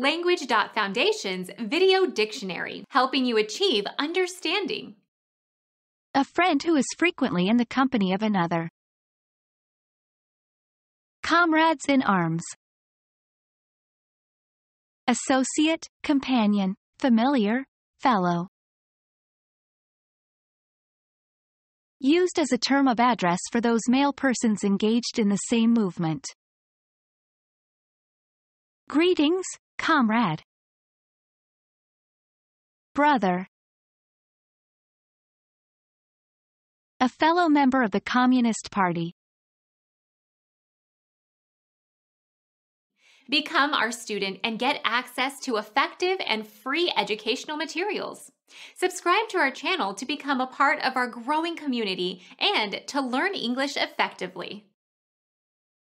Language.Foundation's Video Dictionary, helping you achieve understanding. A friend who is frequently in the company of another. Comrades in arms. Associate, companion, familiar, fellow. Used as a term of address for those male persons engaged in the same movement. Greetings, comrade brother a fellow member of the Communist Party. Become our student and get access to effective and free educational materials. Subscribe to our channel to become a part of our growing community and to learn English effectively.